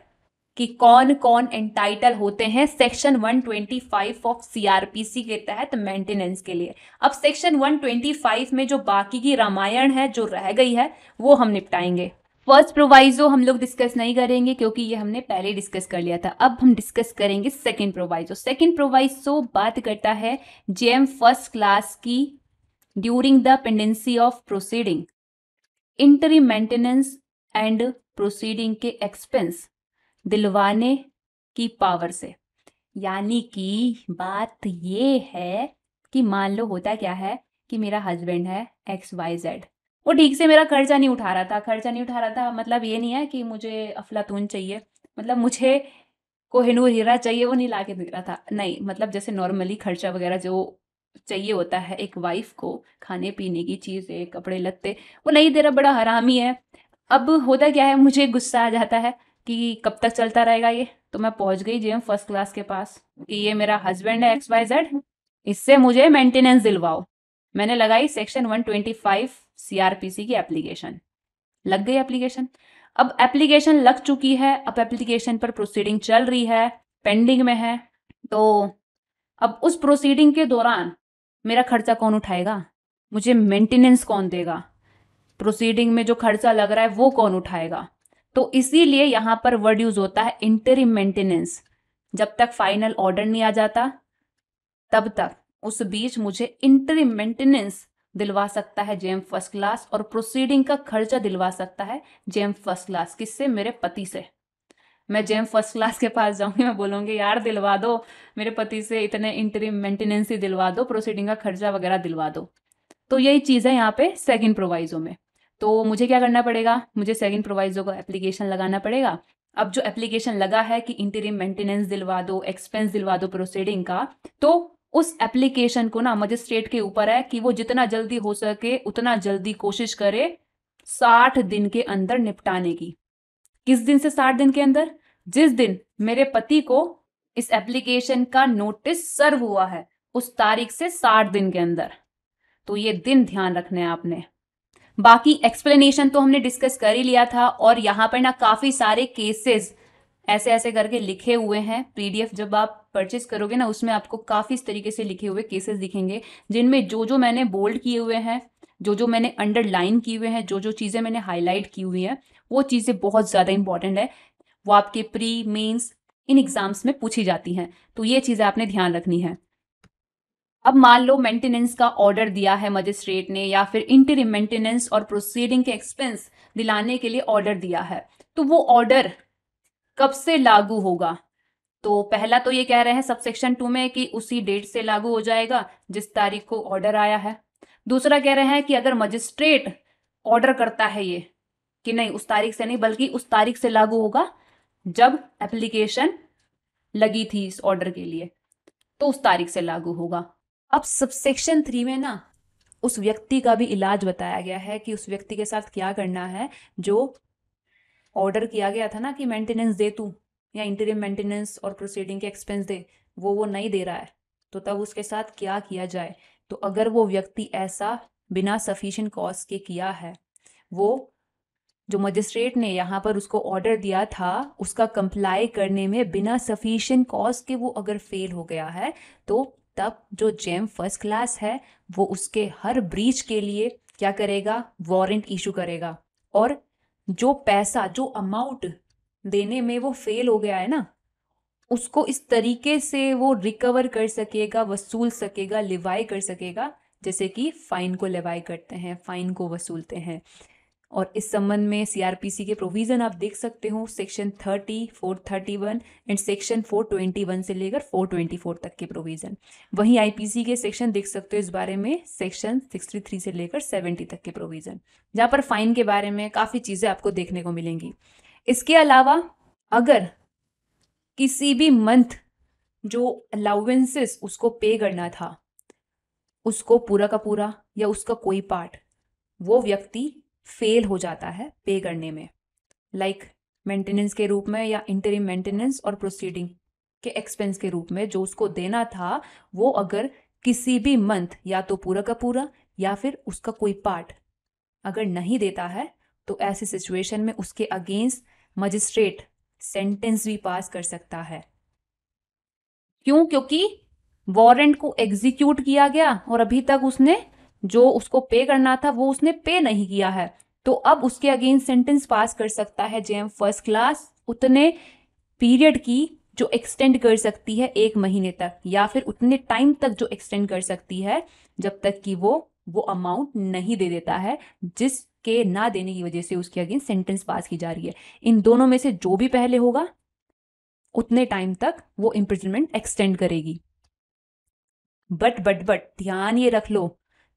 A: कि कौन कौन एंटाइटल होते हैं सेक्शन 125 ऑफ सीआरपीसी के तहत मेंटेनेंस के लिए अब सेक्शन 125 में जो बाकी की रामायण है जो रह गई है वो हम निपटाएंगे फर्स्ट प्रोवाइजो हम लोग डिस्कस नहीं करेंगे क्योंकि ये हमने पहले डिस्कस कर लिया था अब हम डिस्कस करेंगे सेकेंड प्रोवाइजो सेकेंड प्रोवाइजो बात करता है जेएम फर्स्ट क्लास की during the pendency of proceeding interim maintenance and proceeding के एक्सपेंस दिलवाने की पावर से यानी कि बात ये है कि मान लो होता क्या है कि मेरा हस्बैंड है एक्स वाई जेड वो ठीक से मेरा खर्चा नहीं उठा रहा था खर्चा नहीं उठा रहा था मतलब ये नहीं है कि मुझे अफलातून चाहिए मतलब मुझे कोहिनूर हीरा चाहिए वो नहीं ला के दे रहा था नहीं मतलब जैसे नॉर्मली खर्चा वगैरह जो चाहिए होता है एक वाइफ को खाने पीने की चीज़ें कपड़े लत्ते वो नहीं दे रहा बड़ा हरामी है अब होता क्या है मुझे गुस्सा आ जाता है कि कब तक चलता रहेगा ये तो मैं पहुंच गई जीएम फर्स्ट क्लास के पास कि ये मेरा हस्बैंड है एक्स वाई जेड इससे मुझे मेंटेनेंस दिलवाओ मैंने लगाई सेक्शन 125 सी की एप्लीकेशन लग गई एप्लीकेशन अब एप्लीकेशन लग चुकी है अब एप्लीकेशन पर प्रोसीडिंग चल रही है पेंडिंग में है तो अब उस प्रोसीडिंग के दौरान मेरा खर्चा कौन उठाएगा मुझे मेंटेनेंस कौन देगा प्रोसीडिंग में जो खर्चा लग रहा है वो कौन उठाएगा तो इसीलिए यहाँ पर वर्ड यूज होता है इंटरिम मेंटेनेंस जब तक फाइनल ऑर्डर नहीं आ जाता तब तक उस बीच मुझे इंटरिम मेंटेनेंस दिलवा सकता है जेम फर्स्ट क्लास और प्रोसीडिंग का खर्चा दिलवा सकता है जेम फर्स्ट क्लास किससे मेरे पति से मैं जेम फर्स्ट क्लास के पास जाऊंगी मैं बोलूँगी यार दिलवा दो मेरे पति से इतने इंटरिम मेंटेनेंस ही दिलवा दो प्रोसीडिंग का खर्चा वगैरह दिलवा दो तो यही चीज़ है यहाँ पे सेकंड प्रोवाइजो में तो मुझे क्या करना पड़ेगा मुझे सेकेंड प्रोवाइजो का एप्लीकेशन लगाना पड़ेगा अब जो एप्लीकेशन लगा है कि इंटीरियम मेंटेनेंस दिलवा दो एक्सपेंस दिलवा दो प्रोसीडिंग का तो उस एप्लीकेशन को ना मजिस्ट्रेट के ऊपर है कि वो जितना जल्दी हो सके उतना जल्दी कोशिश करे साठ दिन के अंदर निपटाने की किस दिन से साठ दिन के अंदर जिस दिन मेरे पति को इस एप्लीकेशन का नोटिस सर्व हुआ है उस तारीख से साठ दिन के अंदर तो ये दिन ध्यान रखना है आपने बाकी एक्सप्लेनेशन तो हमने डिस्कस कर ही लिया था और यहाँ पर ना काफ़ी सारे केसेस ऐसे ऐसे करके लिखे हुए हैं पीडीएफ जब आप परचेज करोगे ना उसमें आपको काफ़ी इस तरीके से लिखे हुए केसेस दिखेंगे जिनमें जो जो मैंने बोल्ड किए हुए हैं जो जो मैंने अंडरलाइन किए हुए हैं जो जो चीज़ें मैंने हाईलाइट की हुई हैं वो चीज़ें बहुत ज़्यादा इंपॉर्टेंट है वो आपके प्री मीन्स इन एग्ज़ाम्स में पूछी जाती हैं तो ये चीज़ें आपने ध्यान रखनी है अब मान लो मेंटेनेंस का ऑर्डर दिया है मजिस्ट्रेट ने या फिर इंटरिम मेंटेनेंस और प्रोसीडिंग के एक्सपेंस दिलाने के लिए ऑर्डर दिया है तो वो ऑर्डर कब से लागू होगा तो पहला तो ये कह रहे हैं सबसेक्शन टू में कि उसी डेट से लागू हो जाएगा जिस तारीख को ऑर्डर आया है दूसरा कह रहे हैं कि अगर मजिस्ट्रेट ऑर्डर करता है ये कि नहीं उस तारीख से नहीं बल्कि उस तारीख से लागू होगा जब एप्लीकेशन लगी थी इस ऑर्डर के लिए तो उस तारीख से लागू होगा अब सबसेक्शन थ्री में ना उस व्यक्ति का भी इलाज बताया गया है कि उस व्यक्ति के साथ क्या करना है जो ऑर्डर किया गया था ना कि मेंटेनेंस दे तू या इंटीरियर मेंटेनेंस और प्रोसीडिंग के एक्सपेंस दे वो वो नहीं दे रहा है तो तब उसके साथ क्या किया जाए तो अगर वो व्यक्ति ऐसा बिना सफिशियंट कॉज के किया है वो जो मजिस्ट्रेट ने यहाँ पर उसको ऑर्डर दिया था उसका कंप्लाई करने में बिना सफिशियंट कॉज के वो अगर फेल हो गया है तो तब जो जेम फर्स्ट क्लास है वो उसके हर ब्रीच के लिए क्या करेगा वारंट इशू करेगा और जो पैसा जो अमाउंट देने में वो फेल हो गया है ना उसको इस तरीके से वो रिकवर कर सकेगा वसूल सकेगा लिवाई कर सकेगा जैसे कि फाइन को लिवाई करते हैं फाइन को वसूलते हैं और इस संबंध में सीआरपीसी के प्रोविजन आप देख सकते हो सेक्शन 30, 431 एंड सेक्शन 421 से लेकर 424 तक के प्रोविजन वहीं आईपीसी के सेक्शन देख सकते हो इस बारे में सेक्शन 63 से लेकर 70 तक के प्रोविजन जहां पर फाइन के बारे में काफ़ी चीज़ें आपको देखने को मिलेंगी इसके अलावा अगर किसी भी मंथ जो अलाउवेंसेस उसको पे करना था उसको पूरा का पूरा या उसका कोई पार्ट वो व्यक्ति फेल हो जाता है पे करने में लाइक like, मेंटेनेंस के रूप में या इंटरिम मेंटेनेंस और प्रोसीडिंग के एक्सपेंस के रूप में जो उसको देना था वो अगर किसी भी मंथ या तो पूरा का पूरा या फिर उसका कोई पार्ट अगर नहीं देता है तो ऐसी सिचुएशन में उसके अगेंस्ट मजिस्ट्रेट सेंटेंस भी पास कर सकता है क्यों क्योंकि वारंट को एग्जीक्यूट किया गया और अभी तक उसने जो उसको पे करना था वो उसने पे नहीं किया है तो अब उसके अगेंस्ट सेंटेंस पास कर सकता है जेएम फर्स्ट क्लास उतने पीरियड की जो एक्सटेंड कर सकती है एक महीने तक या फिर उतने टाइम तक जो एक्सटेंड कर सकती है जब तक कि वो वो अमाउंट नहीं दे देता है जिसके ना देने की वजह से उसके अगेंस्ट सेंटेंस पास की जा रही है इन दोनों में से जो भी पहले होगा उतने टाइम तक वो इम्प्रिजनमेंट एक्सटेंड करेगी बट बट बट ध्यान ये रख लो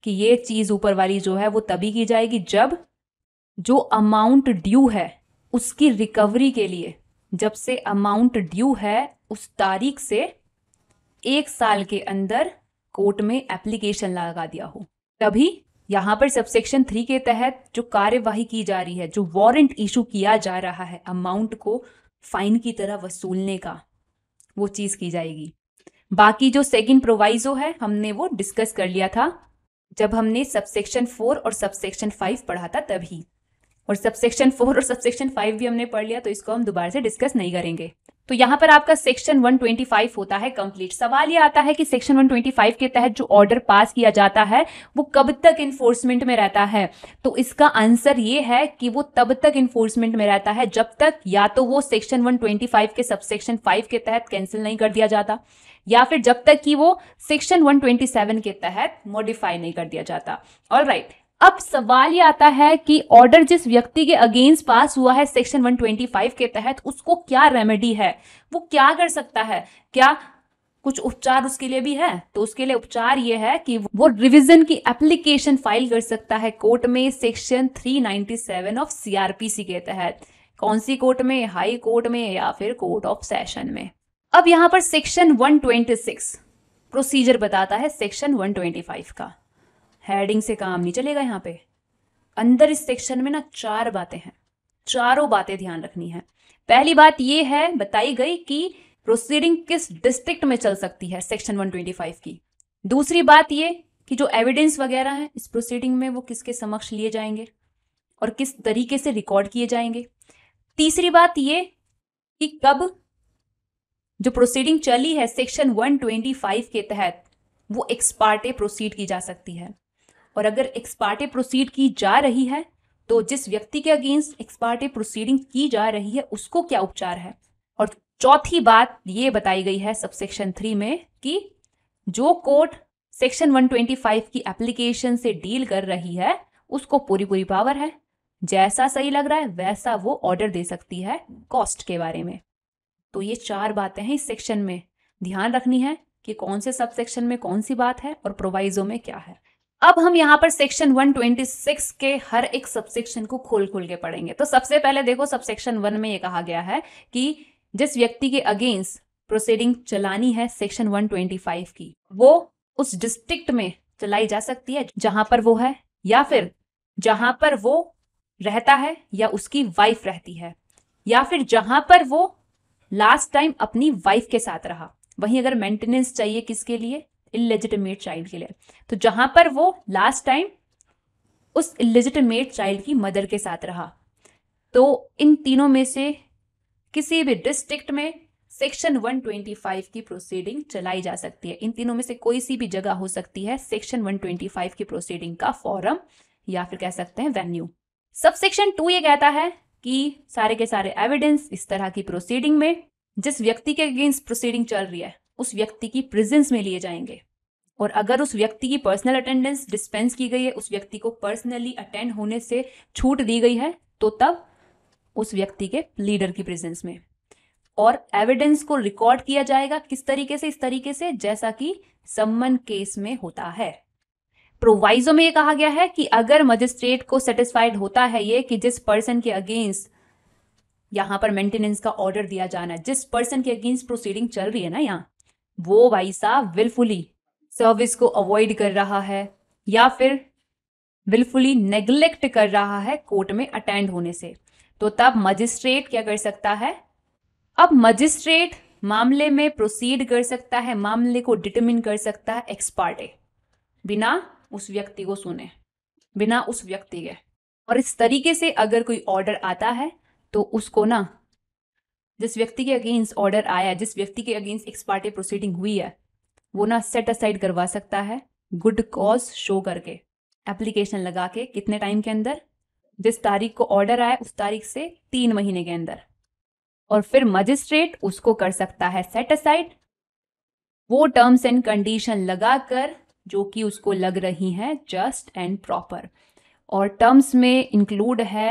A: कि ये चीज़ ऊपर वाली जो है वो तभी की जाएगी जब जो अमाउंट ड्यू है उसकी रिकवरी के लिए जब से अमाउंट ड्यू है उस तारीख से एक साल के अंदर कोर्ट में एप्लीकेशन लगा दिया हो तभी यहाँ पर सबसेक्शन थ्री के तहत जो कार्यवाही की जा रही है जो वारंट इशू किया जा रहा है अमाउंट को फाइन की तरह वसूलने का वो चीज़ की जाएगी बाकी जो सेकंड प्रोवाइजो है हमने वो डिस्कस कर लिया था जब हमने सबसेक्शन फोर और सबसेक्शन फाइव पढ़ा था तभी और सबसेक्शन फोर और सबसेक्शन फाइव भी हमने पढ़ लिया तो इसको हम दोबारा से डिस्कस नहीं करेंगे तो यहां पर आपका सेक्शन 125 होता है कंप्लीट सवाल ये आता है कि सेक्शन 125 के तहत जो ऑर्डर पास किया जाता है वो कब तक इन्फोर्समेंट में रहता है तो इसका आंसर ये है कि वो तब तक इन्फोर्समेंट में रहता है जब तक या तो वो सेक्शन 125 के सबसेक्शन 5 के तहत कैंसिल नहीं कर दिया जाता या फिर जब तक कि वो सेक्शन 127 के तहत मॉडिफाई नहीं कर दिया जाता ऑल राइट right. अब सवाल ये आता है कि ऑर्डर जिस व्यक्ति के अगेंस्ट पास हुआ है सेक्शन 125 के तहत उसको क्या रेमेडी है वो क्या कर सकता है क्या कुछ उपचार उसके लिए भी है तो उसके लिए उपचार ये है कि वो रिवीजन की एप्लीकेशन फाइल कर सकता है कोर्ट में सेक्शन 397 ऑफ सीआरपीसी के तहत कौन सी कोर्ट में हाई कोर्ट में या फिर कोर्ट ऑफ सेशन में अब यहां पर सेक्शन 126 प्रोसीजर बताता है सेक्शन 125 का हेडिंग से काम नहीं चलेगा यहाँ पे अंदर इस सेक्शन में ना चार बातें हैं चारों बातें ध्यान रखनी है पहली बात ये है बताई गई कि प्रोसीडिंग किस डिस्ट्रिक्ट में चल सकती है सेक्शन 125 की दूसरी बात ये कि जो एविडेंस वगैरह है इस प्रोसीडिंग में वो किसके समक्ष लिए जाएंगे और किस तरीके से रिकॉर्ड किए जाएंगे तीसरी बात ये कि कब जो प्रोसीडिंग चली है सेक्शन 125 के तहत वो एक्सपार्टे प्रोसीड की जा सकती है और अगर एक्सपार्टे प्रोसीड की जा रही है तो जिस व्यक्ति के अगेंस्ट एक्सपार्टे प्रोसीडिंग की जा रही है उसको क्या उपचार है और चौथी बात ये बताई गई है सब सेक्शन थ्री में कि जो कोर्ट सेक्शन 125 की एप्लीकेशन से डील कर रही है उसको पूरी पूरी पावर है जैसा सही लग रहा है वैसा वो ऑर्डर दे सकती है कॉस्ट के बारे में तो ये चार बातें हैं इस सेक्शन में ध्यान रखनी है कि कौन से सब सेक्शन में कौन सी बात है और प्रोवाइजो में क्या है अब हम यहाँ पर सेक्शन 126 के हर एक सबसेक्शन को खोल खोल के पढ़ेंगे तो सबसे पहले देखो सबसेक्शन वन में ये कहा गया है कि जिस व्यक्ति के अगेंस्ट प्रोसीडिंग चलानी है सेक्शन 125 की वो उस डिस्ट्रिक्ट में चलाई जा सकती है जहां पर वो है या फिर जहां पर वो रहता है या उसकी वाइफ रहती है या फिर जहां पर वो लास्ट टाइम अपनी वाइफ के साथ रहा वहीं अगर मेंटेनेंस चाहिए किसके लिए इलेजिटमेट चाइल्ड के लिए तो जहां पर वो लास्ट टाइम उस इलेजिटमेट चाइल्ड की मदर के साथ रहा तो इन तीनों में से किसी भी डिस्ट्रिक्ट में सेक्शन 125 की प्रोसीडिंग चलाई जा सकती है इन तीनों में से कोई सी भी जगह हो सकती है सेक्शन 125 की प्रोसीडिंग का फॉरम या फिर कह सकते हैं वेन्यू सब सेक्शन टू ये कहता है कि सारे के सारे एविडेंस इस तरह की प्रोसीडिंग में जिस व्यक्ति के अगेंस्ट प्रोसीडिंग चल रही है उस व्यक्ति की प्रेजेंस में लिए जाएंगे और अगर उस व्यक्ति की पर्सनल अटेंडेंस डिस्पेंस की गई है उस व्यक्ति को पर्सनली अटेंड होने से छूट दी गई है तो तब उस व्यक्ति के लीडर की प्रेजेंस में और एविडेंस को रिकॉर्ड किया जाएगा किस तरीके से इस तरीके से जैसा कि सम्मन केस में होता है प्रोवाइजो में ये कहा गया है कि अगर मजिस्ट्रेट को सेटिस्फाइड होता है ये कि जिस पर्सन के अगेंस्ट यहां पर मेंटेनेंस का ऑर्डर दिया जाना है जिस पर्सन के अगेंस्ट प्रोसीडिंग चल रही है ना यहां वो भाई साहब विलफुली सर्विस को अवॉइड कर रहा है या फिर विलफुली नेग्लेक्ट कर रहा है कोर्ट में अटेंड होने से तो तब मजिस्ट्रेट क्या कर सकता है अब मजिस्ट्रेट मामले में प्रोसीड कर सकता है मामले को डिटरमिन कर सकता है एक्सपार्टे बिना उस व्यक्ति को सुने बिना उस व्यक्ति के और इस तरीके से अगर कोई ऑर्डर आता है तो उसको ना जिस व्यक्ति के अगेंस्ट ऑर्डर आया जिस व्यक्ति के अगेंस्ट एक्सपार्टे प्रोसीडिंग हुई है वो ना सेट असाइड करवा सकता है गुड कॉज शो करके एप्लीकेशन लगा के कितने टाइम के अंदर जिस तारीख को ऑर्डर आया उस तारीख से तीन महीने के अंदर और फिर मजिस्ट्रेट उसको कर सकता है सेट असाइड वो टर्म्स एंड कंडीशन लगाकर जो कि उसको लग रही हैं जस्ट एंड प्रॉपर और टर्म्स में इंक्लूड है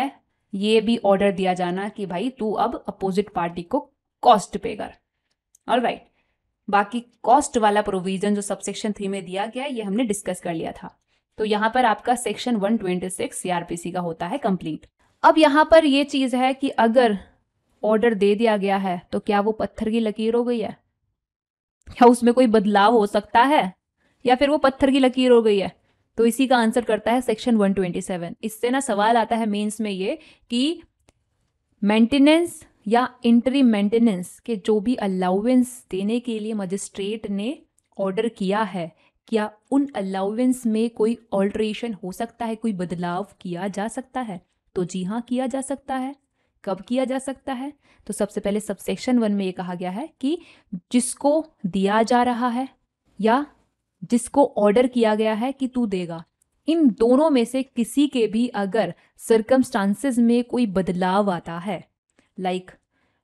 A: ये भी ऑर्डर दिया जाना कि भाई तू अब अपोजिट पार्टी को कॉस्ट पे कर ऑल राइट बाकी कॉस्ट वाला प्रोविजन जो सबसेक्शन थ्री में दिया गया ये हमने डिस्कस कर लिया था तो यहाँ पर आपका सेक्शन 126 सीआरपीसी का होता है कंप्लीट अब यहाँ पर ये चीज है कि अगर ऑर्डर दे दिया गया है तो क्या वो पत्थर की लकीर हो गई है क्या उसमें कोई बदलाव हो सकता है या फिर वो पत्थर की लकीर हो गई है तो इसी का आंसर करता है सेक्शन 127 इससे ना सवाल आता है मेंस में ये कि मेंटेनेंस या इंटरी मेंटेनेंस के जो भी अलाउवेंस देने के लिए मजिस्ट्रेट ने ऑर्डर किया है क्या उन अलाउवेंस में कोई ऑल्ट्रेशन हो सकता है कोई बदलाव किया जा सकता है तो जी हाँ किया जा सकता है कब किया जा सकता है तो सबसे पहले सबसेक्शन वन में ये कहा गया है कि जिसको दिया जा रहा है या जिसको ऑर्डर किया गया है कि तू देगा इन दोनों में से किसी के भी अगर सरकमस्टांसेस में कोई बदलाव आता है लाइक like,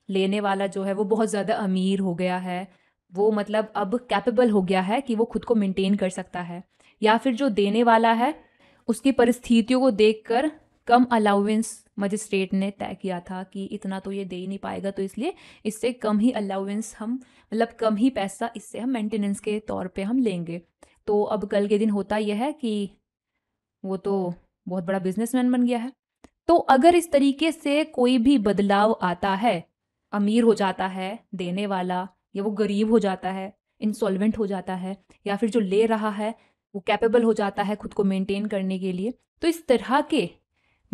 A: लेने वाला जो है वो बहुत ज़्यादा अमीर हो गया है वो मतलब अब कैपेबल हो गया है कि वो खुद को मेंटेन कर सकता है या फिर जो देने वाला है उसकी परिस्थितियों को देखकर कम अलाउेंस मजिस्ट्रेट ने तय किया था कि इतना तो ये दे ही नहीं पाएगा तो इसलिए इससे कम ही अलाउेंस हम मतलब कम ही पैसा इससे हम मेंटेनेंस के तौर पे हम लेंगे तो अब कल के दिन होता यह है कि वो तो बहुत बड़ा बिजनेसमैन बन गया है तो अगर इस तरीके से कोई भी बदलाव आता है अमीर हो जाता है देने वाला या वो गरीब हो जाता है इंसॉल्वेंट हो जाता है या फिर जो ले रहा है वो कैपेबल हो जाता है खुद को मेंटेन करने के लिए तो इस तरह के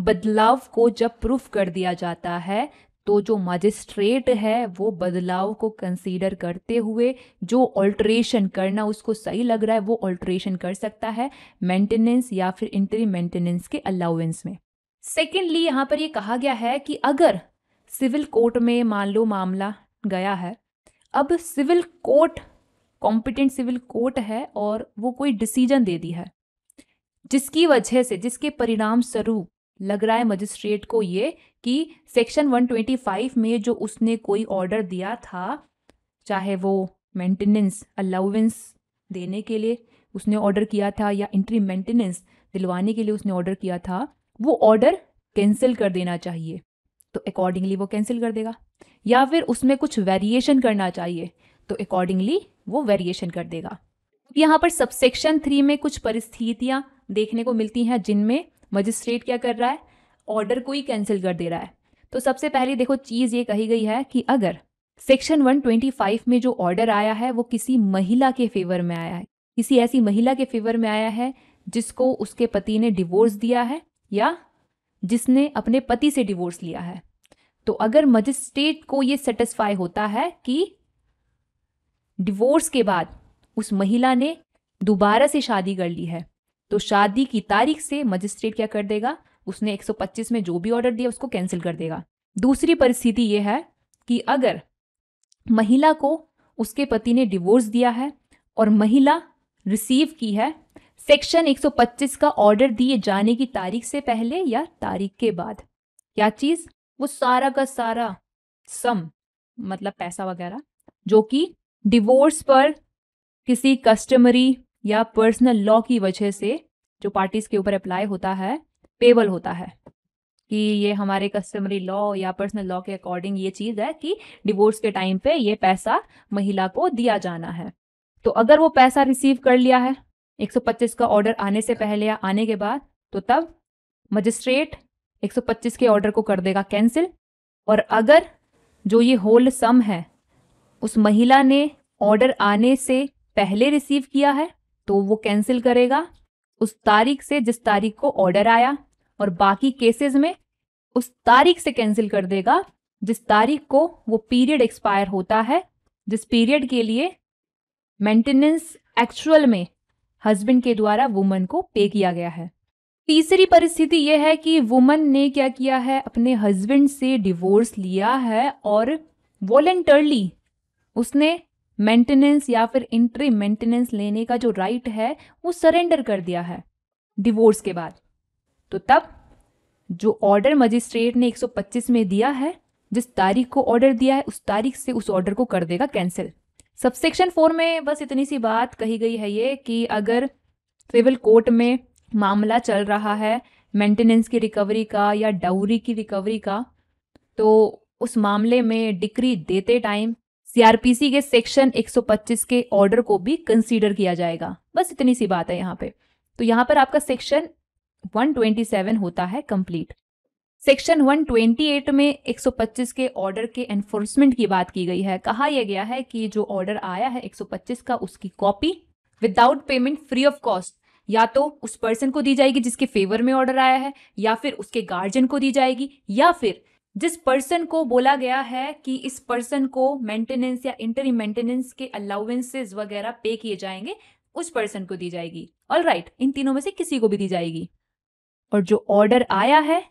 A: बदलाव को जब प्रूफ कर दिया जाता है तो जो मजिस्ट्रेट है वो बदलाव को कंसीडर करते हुए जो ऑल्ट्रेशन करना उसको सही लग रहा है वो ऑल्ट्रेशन कर सकता है मेंटेनेंस या फिर इंटरी मेंटेनेंस के अलाउेंस में सेकेंडली यहाँ पर ये कहा गया है कि अगर सिविल कोर्ट में मान लो मामला गया है अब civil court competent civil court है और वो कोई डिसीजन दे दी है जिसकी वजह से जिसके परिणाम स्वरूप लग रहा है मजिस्ट्रेट को ये कि सेक्शन 125 में जो उसने कोई ऑर्डर दिया था चाहे वो मेंटेनेंस अलाउवेंस देने के लिए उसने ऑर्डर किया था या इंट्री मेंटेनेंस दिलवाने के लिए उसने ऑर्डर किया था वो ऑर्डर कैंसिल कर देना चाहिए तो अकॉर्डिंगली वो कैंसिल कर देगा या फिर उसमें कुछ वेरिएशन करना चाहिए तो अकॉर्डिंगली वो वेरिएशन कर देगा यहाँ पर सबसेक्शन थ्री में कुछ परिस्थितियाँ देखने को मिलती हैं जिनमें मजिस्ट्रेट क्या कर रहा है ऑर्डर को ही कैंसिल कर दे रहा है तो सबसे पहले देखो चीज़ ये कही गई है कि अगर सेक्शन 125 में जो ऑर्डर आया है वो किसी महिला के फेवर में आया है किसी ऐसी महिला के फेवर में आया है जिसको उसके पति ने डिवोर्स दिया है या जिसने अपने पति से डिवोर्स लिया है तो अगर मजिस्ट्रेट को ये सेटिस्फाई होता है कि डिवोर्स के बाद उस महिला ने दोबारा से शादी कर ली है तो शादी की तारीख से मजिस्ट्रेट क्या कर देगा उसने 125 में जो भी ऑर्डर दिया उसको कैंसिल कर देगा दूसरी परिस्थिति यह है कि अगर महिला को उसके पति ने डिवोर्स दिया है और महिला रिसीव की है सेक्शन 125 का ऑर्डर दिए जाने की तारीख से पहले या तारीख के बाद क्या चीज़ वो सारा का सारा सम मतलब पैसा वगैरह जो कि डिवोर्स पर किसी कस्टमरी या पर्सनल लॉ की वजह से जो पार्टीज के ऊपर अप्लाई होता है पेबल होता है कि ये हमारे कस्टमरी लॉ या पर्सनल लॉ के अकॉर्डिंग ये चीज है कि डिवोर्स के टाइम पे ये पैसा महिला को दिया जाना है तो अगर वो पैसा रिसीव कर लिया है 125 का ऑर्डर आने से पहले या आने के बाद तो तब मजिस्ट्रेट 125 के ऑर्डर को कर देगा कैंसिल और अगर जो ये होल सम है उस महिला ने ऑर्डर आने से पहले रिसीव किया है तो वो कैंसिल करेगा उस तारीख से जिस तारीख को ऑर्डर आया और बाकी केसेस में उस तारीख से कैंसिल कर देगा जिस तारीख को वो पीरियड एक्सपायर होता है जिस पीरियड के लिए मेंटेनेंस एक्चुअल में हस्बैंड के द्वारा वुमन को पे किया गया है तीसरी परिस्थिति यह है कि वुमन ने क्या किया है अपने हस्बैंड से डिवोर्स लिया है और वॉलेंटरली उसने मेंटेनेंस या फिर इंट्री मेंटेनेंस लेने का जो राइट है वो सरेंडर कर दिया है डिवोर्स के बाद तो तब जो ऑर्डर मजिस्ट्रेट ने 125 में दिया है जिस तारीख को ऑर्डर दिया है उस तारीख से उस ऑर्डर को कर देगा कैंसिल सबसेक्शन फोर में बस इतनी सी बात कही गई है ये कि अगर सिविल कोर्ट में मामला चल रहा है मेंटेनेंस की रिकवरी का या डाउरी की रिकवरी का तो उस मामले में डिक्री देते टाइम सीआरपीसी के सेक्शन 125 के ऑर्डर को भी कंसीडर किया जाएगा बस इतनी सी बात है यहाँ पे तो यहाँ पर आपका सेक्शन 127 होता है कंप्लीट सेक्शन 128 में 125 के ऑर्डर के एनफोर्समेंट की बात की गई है कहा यह गया है कि जो ऑर्डर आया है 125 का उसकी copy without payment free of cost या तो उस पर्सन को दी जाएगी जिसके फेवर में ऑर्डर आया है या फिर उसके गार्जियन को दी जाएगी या फिर जिस पर्सन को बोला गया है कि इस पर्सन को मेंटेनेंस या इंटरी मेंटेनेंस के अलाउेंसेज वगैरह पे किए जाएंगे उस पर्सन को दी जाएगी ऑल राइट right, इन तीनों में से किसी को भी दी जाएगी और जो ऑर्डर आया है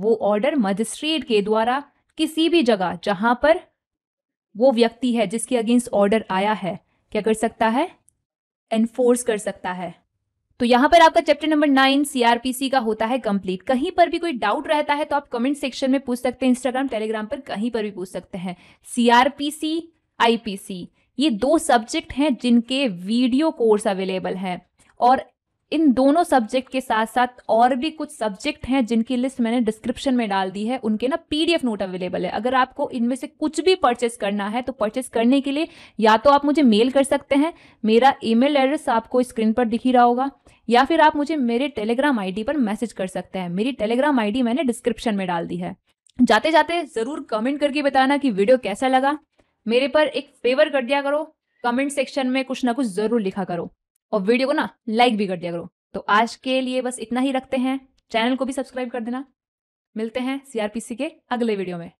A: वो ऑर्डर मजिस्ट्रेट के द्वारा किसी भी जगह जहां पर वो व्यक्ति है जिसके अगेंस्ट ऑर्डर आया है क्या कर सकता है एनफोर्स कर सकता है तो यहां पर आपका चैप्टर नंबर नाइन सीआरपीसी का होता है कंप्लीट कहीं पर भी कोई डाउट रहता है तो आप कमेंट सेक्शन में पूछ सकते हैं इंस्टाग्राम टेलीग्राम पर कहीं पर भी पूछ सकते हैं सीआरपीसी आईपीसी ये दो सब्जेक्ट हैं जिनके वीडियो कोर्स अवेलेबल हैं और इन दोनों सब्जेक्ट के साथ साथ और भी कुछ सब्जेक्ट हैं जिनकी लिस्ट मैंने डिस्क्रिप्शन में डाल दी है उनके ना पीडीएफ नोट अवेलेबल है अगर आपको इनमें से कुछ भी परचेस करना है तो परचेस करने के लिए या तो आप मुझे मेल कर सकते हैं मेरा ईमेल एड्रेस आपको स्क्रीन पर दिख ही रहा होगा या फिर आप मुझे मेरे टेलीग्राम आई पर मैसेज कर सकते हैं मेरी टेलीग्राम आई मैंने डिस्क्रिप्शन में डाल दी है जाते जाते ज़रूर कमेंट करके बताना कि वीडियो कैसा लगा मेरे पर एक फेवर कर दिया करो कमेंट सेक्शन में कुछ ना कुछ ज़रूर लिखा करो और वीडियो को ना लाइक भी कर दिया करो तो आज के लिए बस इतना ही रखते हैं चैनल को भी सब्सक्राइब कर देना मिलते हैं सीआरपीसी के अगले वीडियो में